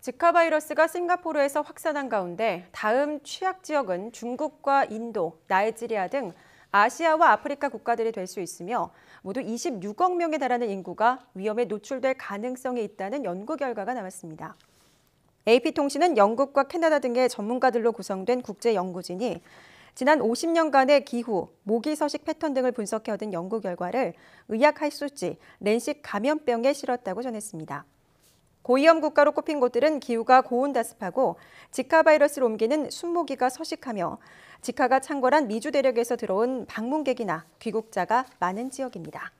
지카 바이러스가 싱가포르에서 확산한 가운데 다음 취약 지역은 중국과 인도, 나이지리아 등 아시아와 아프리카 국가들이 될 수 있으며 모두 26억 명에 달하는 인구가 위험에 노출될 가능성이 있다는 연구 결과가 나왔습니다. AP통신은 영국과 캐나다 등의 전문가들로 구성된 국제 연구진이 지난 50년간의 기후, 모기 서식 패턴 등을 분석해 얻은 연구 결과를 의학 할수지, 랜식 감염병에 실었다고 전했습니다. 고위험 국가로 꼽힌 곳들은 기후가 고온다습하고 지카 바이러스를 옮기는 순모기가 서식하며 지카가 창궐한 미주 대륙에서 들어온 방문객이나 귀국자가 많은 지역입니다.